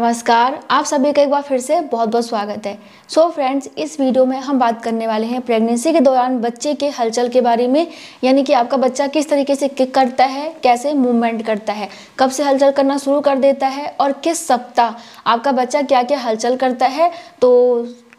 नमस्कार आप सभी का एक बार फिर से बहुत बहुत स्वागत है सो so फ्रेंड्स इस वीडियो में हम बात करने वाले हैं प्रेगनेंसी के दौरान बच्चे के हलचल के बारे में यानी कि आपका बच्चा किस तरीके से किक करता है कैसे मूवमेंट करता है कब से हलचल करना शुरू कर देता है और किस सप्ताह आपका बच्चा क्या क्या हलचल करता है तो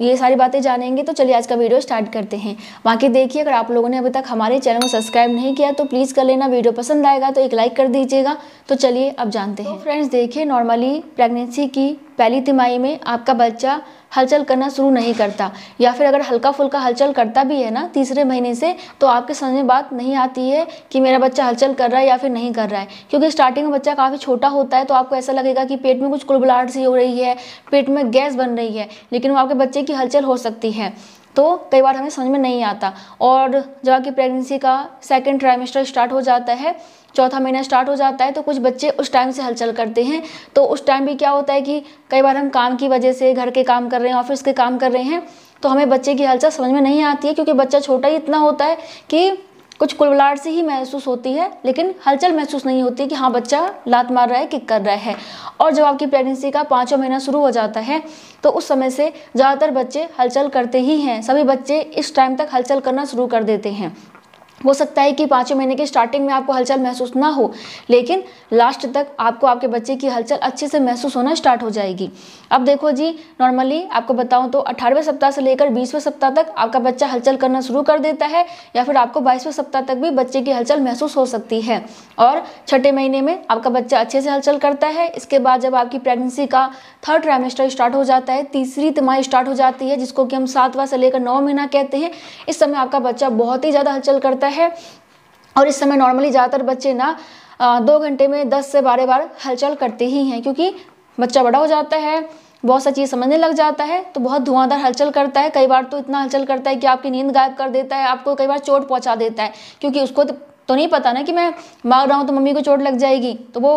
ये सारी बातें जानेंगे तो चलिए आज का वीडियो स्टार्ट करते हैं बाकी देखिए अगर आप लोगों ने अभी तक हमारे चैनल को सब्सक्राइब नहीं किया तो प्लीज़ कर लेना वीडियो पसंद आएगा तो एक लाइक कर दीजिएगा तो चलिए अब जानते तो हैं फ्रेंड्स देखिए नॉर्मली प्रेगनेंसी की पहली तिमाही में आपका बच्चा हलचल करना शुरू नहीं करता या फिर अगर हल्का फुल्का हलचल करता भी है ना तीसरे महीने से तो आपके समझ में बात नहीं आती है कि मेरा बच्चा हलचल कर रहा है या फिर नहीं कर रहा है क्योंकि स्टार्टिंग में बच्चा काफ़ी छोटा होता है तो आपको ऐसा लगेगा कि पेट में कुछ कुलबुलाहट सी हो रही है पेट में गैस बन रही है लेकिन वो आपके बच्चे की हलचल हो सकती है तो कई बार हमें समझ में नहीं आता और जब आपकी प्रेगनेंसी का सेकेंड ट्राइमेस्टर स्टार्ट हो जाता है चौथा महीना स्टार्ट हो जाता है तो कुछ बच्चे उस टाइम से हलचल करते हैं तो उस टाइम भी क्या होता है कि कई बार हम काम की वजह से घर के काम कर रहे हैं ऑफिस के काम कर रहे हैं तो हमें बच्चे की हलचल समझ में नहीं आती है क्योंकि बच्चा छोटा ही इतना होता है कि कुछ कुलबलाट सी ही महसूस होती है लेकिन हलचल महसूस नहीं होती कि हाँ बच्चा लात मार रहा है किक कर रहा है और जब आपकी प्रेगनेंसी का पाँचों महीना शुरू हो जाता है तो उस समय से ज़्यादातर बच्चे हलचल करते ही हैं सभी बच्चे इस टाइम तक हलचल करना शुरू कर देते हैं हो सकता है कि पाँचवें महीने के स्टार्टिंग में आपको हलचल महसूस ना हो लेकिन लास्ट तक आपको आपके बच्चे की हलचल अच्छे से महसूस होना स्टार्ट हो जाएगी अब देखो जी नॉर्मली आपको बताऊं तो अठारहवें सप्ताह से लेकर बीसवें सप्ताह तक आपका बच्चा हलचल करना शुरू कर देता है या फिर आपको बाईसवें सप्ताह तक भी बच्चे की हलचल महसूस हो सकती है और छठे महीने में आपका बच्चा अच्छे से हलचल करता है इसके बाद जब आपकी प्रेगनेंसी का थर्ड ट्राइमेस्टर स्टार्ट हो जाता है तीसरी तिमाही स्टार्ट हो जाती है जिसको कि हम सातवां से लेकर नौ महीना कहते हैं इस समय आपका बच्चा बहुत ही ज़्यादा हलचल करता है है और इस समय नॉर्मली ज़्यादातर बच्चे ना दो घंटे में दस से बारह बार हलचल करते ही हैं क्योंकि बच्चा बड़ा हो जाता है बहुत सा चीज़ समझने लग जाता है तो बहुत धुआंधार हलचल करता है कई बार तो इतना हलचल करता है कि आपकी नींद गायब कर देता है आपको कई बार चोट पहुंचा देता है क्योंकि उसको तो, तो नहीं पता ना कि मैं मार रहा हूँ तो मम्मी को चोट लग जाएगी तो वो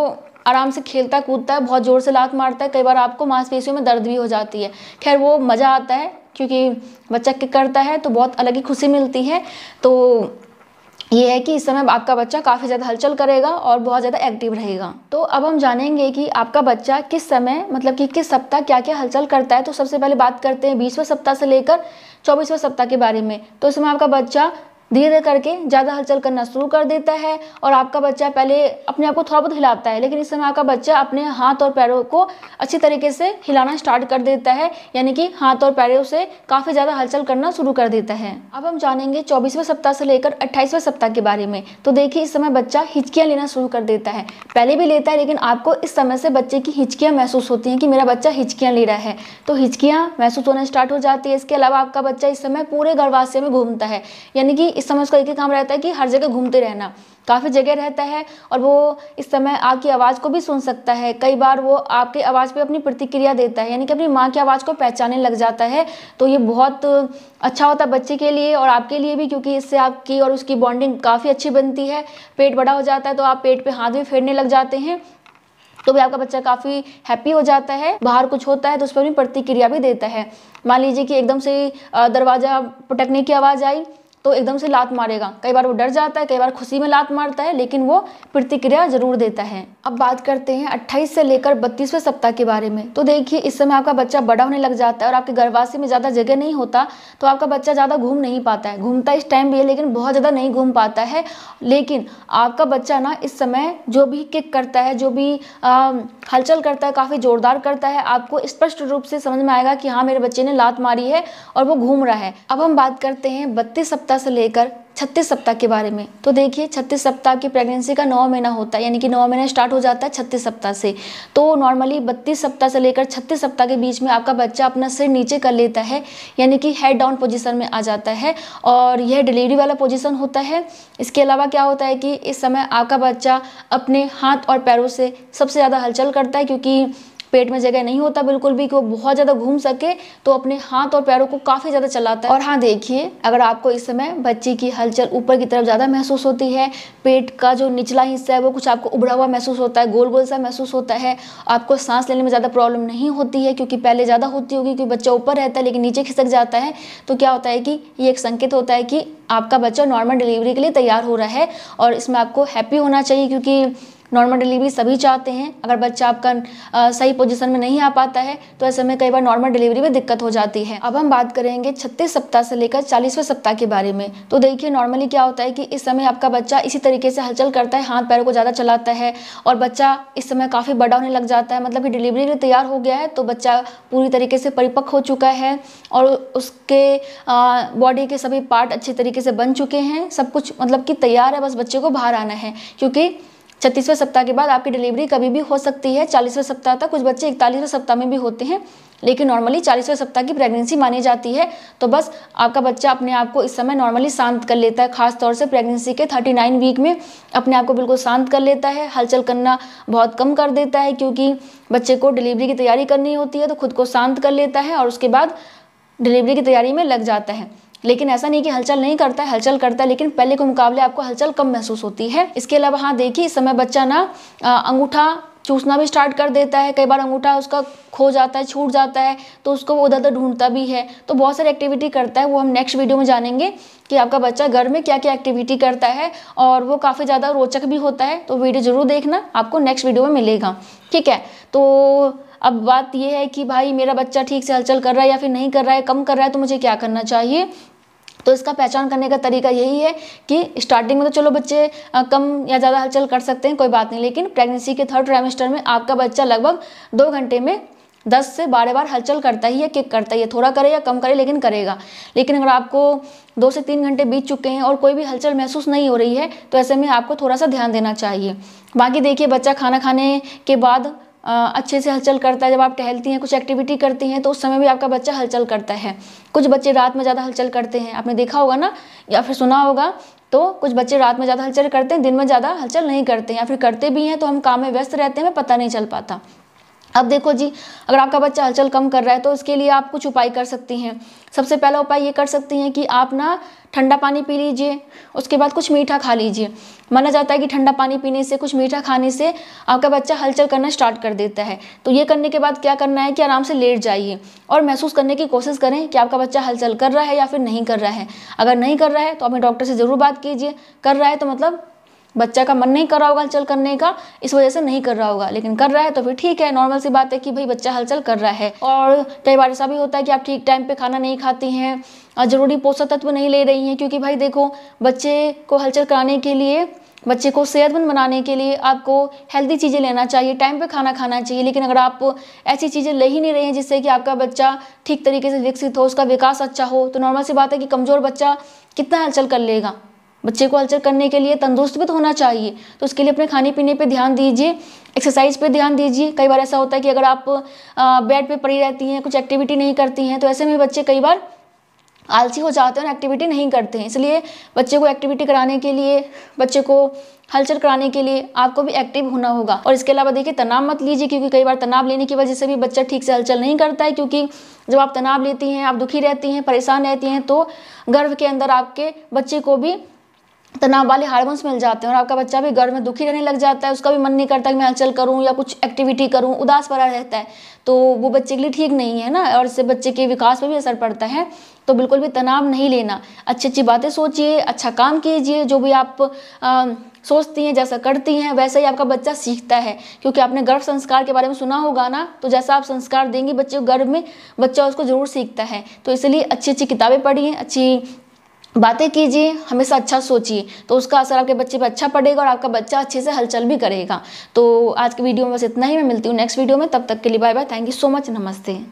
आराम से खेलता कूदता है बहुत ज़ोर से लात मारता है कई बार आपको मांसपेशियों में दर्द भी हो जाती है खैर वो मज़ा आता है क्योंकि बच्चा किक करता है तो बहुत अलग ही खुशी मिलती है तो ये है कि इस समय आपका बच्चा काफ़ी ज़्यादा हलचल करेगा और बहुत ज़्यादा एक्टिव रहेगा तो अब हम जानेंगे कि आपका बच्चा किस समय मतलब कि किस सप्ताह क्या क्या हलचल करता है तो सबसे पहले बात करते हैं बीसवें सप्ताह से लेकर चौबीसवें सप्ताह के बारे में तो इस समय आपका बच्चा धीरे धीरे करके ज़्यादा हलचल करना शुरू कर देता है और आपका बच्चा पहले अपने आप को थोड़ा बहुत हिलाता है लेकिन इस समय आपका बच्चा अपने हाथ और पैरों को अच्छी तरीके से हिलाना स्टार्ट कर देता है यानी कि हाथ और पैरों से काफ़ी ज़्यादा हलचल करना शुरू कर देता है अब हम जानेंगे चौबीसवें सप्ताह से लेकर अट्ठाईसवें सप्ताह के बारे में तो देखिए इस समय बच्चा हिचकियाँ लेना शुरू कर देता है पहले भी लेता है लेकिन आपको इस समय से बच्चे की हिचकियाँ महसूस होती हैं कि मेरा बच्चा हिचकियाँ ले रहा है तो हिचकियाँ महसूस होना स्टार्ट हो जाती है इसके अलावा आपका बच्चा इस समय पूरे गर्भाशय में घूमता है यानी कि इस समय उसका एक ही काम रहता है कि हर जगह घूमते रहना काफ़ी जगह रहता है और वो इस समय आपकी आवाज़ को भी सुन सकता है कई बार वो आपके आवाज़ पे अपनी प्रतिक्रिया देता है यानी कि अपनी माँ की आवाज़ को पहचानने लग जाता है तो ये बहुत अच्छा होता है बच्चे के लिए और आपके लिए भी क्योंकि इससे आपकी और उसकी बॉन्डिंग काफ़ी अच्छी बनती है पेट बड़ा हो जाता है तो आप पेट पर हाथ भी फेरने लग जाते हैं तो भी आपका बच्चा काफ़ी हैप्पी हो जाता है बाहर कुछ होता है तो उस पर भी प्रतिक्रिया भी देता है मान लीजिए कि एकदम से दरवाज़ा पटकने की आवाज़ आई तो एकदम से लात मारेगा कई बार वो डर जाता है कई बार खुशी में लात मारता है लेकिन वो प्रतिक्रिया जरूर देता है अब बात करते हैं अट्ठाईस से लेकर बत्तीसवें सप्ताह के बारे में तो देखिए इस समय आपका बच्चा बड़ा होने लग जाता है और आपके गर्भवासी में ज़्यादा जगह नहीं होता तो आपका बच्चा ज़्यादा घूम नहीं पाता है घूमता इस टाइम भी है लेकिन बहुत ज़्यादा नहीं घूम पाता है लेकिन आपका बच्चा ना इस समय जो भी किक करता है जो भी हलचल करता है काफ़ी ज़ोरदार करता है आपको स्पष्ट रूप से समझ में आएगा कि हाँ मेरे बच्चे ने लात मारी है और वो घूम रहा है अब हम बात करते हैं बत्तीस सप्ताह सप्ताह से लेकर छत्तीस सप्ताह के बारे में तो देखिए छत्तीस सप्ताह की प्रेगनेंसी का नौ महीना होता है यानी कि नौ महीना स्टार्ट हो जाता है छत्तीस सप्ताह से तो नॉर्मली बत्तीस सप्ताह से लेकर छत्तीस सप्ताह के बीच में आपका बच्चा अपना सिर नीचे कर लेता है यानी कि हेड डाउन पोजीशन में आ जाता है और यह डिलीवरी वाला पोजिशन होता है इसके अलावा क्या होता है कि इस समय आपका बच्चा अपने हाथ और पैरों से सबसे ज़्यादा हलचल करता है क्योंकि पेट में जगह नहीं होता बिल्कुल भी कि वो बहुत ज़्यादा घूम सके तो अपने हाथ और पैरों को काफ़ी ज़्यादा चलाता है और हाँ देखिए अगर आपको इस समय बच्चे की हलचल ऊपर की तरफ ज़्यादा महसूस होती है पेट का जो निचला हिस्सा है वो कुछ आपको उभरा हुआ महसूस होता है गोल गोल सा महसूस होता है आपको सांस लेने में ज़्यादा प्रॉब्लम नहीं होती है क्योंकि पहले ज़्यादा होती होगी क्योंकि बच्चा ऊपर रहता है लेकिन नीचे खिसक जाता है तो क्या होता है कि ये एक संकेत होता है कि आपका बच्चा नॉर्मल डिलीवरी के लिए तैयार हो रहा है और इसमें आपको हैप्पी होना चाहिए क्योंकि नॉर्मल डिलीवरी सभी चाहते हैं अगर बच्चा आपका सही पोजिशन में नहीं आ पाता है तो ऐसे में कई बार नॉर्मल डिलीवरी में दिक्कत हो जाती है अब हम बात करेंगे छत्तीस सप्ताह से लेकर चालीसवें सप्ताह के बारे में तो देखिए नॉर्मली क्या होता है कि इस समय आपका बच्चा इसी तरीके से हलचल करता है हाथ पैरों को ज़्यादा चलाता है और बच्चा इस समय काफ़ी बड़ा होने लग जाता है मतलब कि डिलीवरी के तैयार हो गया है तो बच्चा पूरी तरीके से परिपक्व हो चुका है और उसके बॉडी के सभी पार्ट अच्छे तरीके से बन चुके हैं सब कुछ मतलब कि तैयार है बस बच्चे को बाहर आना है क्योंकि छत्तीसवें सप्ताह के बाद आपकी डिलीवरी कभी भी हो सकती है चालीसवें सप्ताह तक कुछ बच्चे इकतालीसवें सप्ताह में भी होते हैं लेकिन नॉर्मली चालीसवें सप्ताह की प्रेगनेंसी मानी जाती है तो बस आपका बच्चा अपने आप को इस समय नॉर्मली शांत कर लेता है खास तौर से प्रेगनेंसी के 39 वीक में अपने आप को बिल्कुल शांत कर लेता है हलचल करना बहुत कम कर देता है क्योंकि बच्चे को डिलीवरी की तैयारी करनी होती है तो खुद को शांत कर लेता है और उसके बाद डिलीवरी की तैयारी में लग जाता है लेकिन ऐसा नहीं कि हलचल नहीं करता है हलचल करता है लेकिन पहले के मुकाबले आपको हलचल कम महसूस होती है इसके अलावा हाँ देखिए इस समय बच्चा ना अंगूठा चूसना भी स्टार्ट कर देता है कई बार अंगूठा उसका खो जाता है छूट जाता है तो उसको वो उधर उधर ढूंढता भी है तो बहुत सारी एक्टिविटी करता है वो हम नेक्स्ट वीडियो में जानेंगे कि आपका बच्चा घर में क्या क्या एक्टिविटी करता है और वो काफ़ी ज़्यादा रोचक भी होता है तो वीडियो ज़रूर देखना आपको नेक्स्ट वीडियो में मिलेगा ठीक है तो अब बात यह है कि भाई मेरा बच्चा ठीक से हलचल कर रहा है या फिर नहीं कर रहा है कम कर रहा है तो मुझे क्या करना चाहिए तो इसका पहचान करने का तरीका यही है कि स्टार्टिंग में तो चलो बच्चे कम या ज़्यादा हलचल कर सकते हैं कोई बात नहीं लेकिन प्रेगनेंसी के थर्ड ट्राइमेस्टर में आपका बच्चा लगभग दो घंटे में दस से बारह बार हलचल करता ही है किक करता ही है थोड़ा करे या कम करे लेकिन करेगा लेकिन अगर आपको दो से तीन घंटे बीत चुके हैं और कोई भी हलचल महसूस नहीं हो रही है तो ऐसे में आपको थोड़ा सा ध्यान देना चाहिए बाकी देखिए बच्चा खाना खाने के बाद अच्छे से हलचल करता है जब आप टहलती हैं कुछ एक्टिविटी करती हैं तो उस समय भी आपका बच्चा हलचल करता है कुछ बच्चे रात में ज़्यादा हलचल करते हैं आपने देखा होगा ना या फिर सुना होगा तो कुछ बच्चे रात में ज़्यादा हलचल करते हैं दिन में ज़्यादा हलचल नहीं करते हैं या फिर करते भी हैं तो हम काम में व्यस्त रहते हैं हमें पता नहीं चल पाता अब देखो जी अगर आपका बच्चा हलचल कम कर रहा है तो उसके लिए आप कुछ उपाय कर सकती हैं सबसे पहला उपाय ये कर सकती हैं कि आप ना ठंडा पानी पी लीजिए उसके बाद कुछ मीठा खा लीजिए माना जाता है कि ठंडा पानी पीने से कुछ मीठा खाने से आपका बच्चा हलचल करना स्टार्ट कर देता है तो ये करने के बाद क्या करना है कि आराम से लेट जाइए और महसूस करने की कोशिश करें कि आपका बच्चा हलचल कर रहा है या फिर नहीं कर रहा है अगर नहीं कर रहा है तो अपने डॉक्टर से ज़रूर बात कीजिए कर रहा है तो मतलब बच्चा का मन नहीं कर रहा होगा हलचल करने का इस वजह से नहीं कर रहा होगा लेकिन कर रहा है तो फिर ठीक है नॉर्मल सी बात है कि भाई बच्चा हलचल कर रहा है और कई बार ऐसा भी होता है कि आप ठीक टाइम पे खाना नहीं खाती हैं और ज़रूरी पोषक तत्व नहीं ले रही हैं क्योंकि भाई देखो बच्चे को हलचल कराने के लिए बच्चे को सेहतमंद बनाने के लिए आपको हेल्दी चीज़ें लेना चाहिए टाइम पे खाना खाना चाहिए लेकिन अगर आप ऐसी चीज़ें ले ही नहीं रहे हैं जिससे कि आपका बच्चा ठीक तरीके से विकसित हो उसका विकास अच्छा हो तो नॉर्मल सी बात है कि कमज़ोर बच्चा कितना हलचल कर लेगा बच्चे को हलचल करने के लिए तंदुरुस्त भी तो होना चाहिए तो उसके लिए अपने खाने पीने पे ध्यान दीजिए एक्सरसाइज पे ध्यान दीजिए कई बार ऐसा होता है कि अगर आप बेड पे पड़ी रहती हैं कुछ एक्टिविटी नहीं करती हैं तो ऐसे में बच्चे कई बार आलसी हो जाते हैं और एक्टिविटी नहीं करते हैं इसलिए बच्चे को एक्टिविटी कराने के लिए बच्चे को हलचल कराने के लिए आपको भी एक्टिव होना होगा और इसके अलावा देखिए तनाव मत लीजिए क्योंकि कई बार तनाव लेने की वजह से भी बच्चा ठीक से हलचल नहीं करता है क्योंकि जब आप तनाव लेती हैं आप दुखी रहती हैं परेशान रहती हैं तो गर्भ के अंदर आपके बच्चे को भी तनाव वाले हार्मोन्स मिल जाते हैं और आपका बच्चा भी घर में दुखी रहने लग जाता है उसका भी मन नहीं करता कि मैं अंचल करूँ या कुछ एक्टिविटी करूँ उदास भरा रहता है तो वो बच्चे के लिए ठीक नहीं है ना और इससे बच्चे के विकास पर भी असर पड़ता है तो बिल्कुल भी तनाव नहीं लेना अच्छी अच्छी बातें सोचिए अच्छा काम कीजिए जो भी आप आ, सोचती हैं जैसा करती हैं वैसा ही आपका बच्चा सीखता है क्योंकि आपने गर्भ संस्कार के बारे में सुना होगा ना तो जैसा आप संस्कार देंगे बच्चे को गर्भ में बच्चा उसको जरूर सीखता है तो इसलिए अच्छी अच्छी किताबें पढ़िए अच्छी बातें कीजिए हमेशा अच्छा सोचिए तो उसका असर आपके बच्चे पर अच्छा पड़ेगा और आपका बच्चा अच्छे से हलचल भी करेगा तो आज की वीडियो में बस इतना ही मैं मिलती हूँ नेक्स्ट वीडियो में तब तक के लिए bye bye thank you so much नमस्ते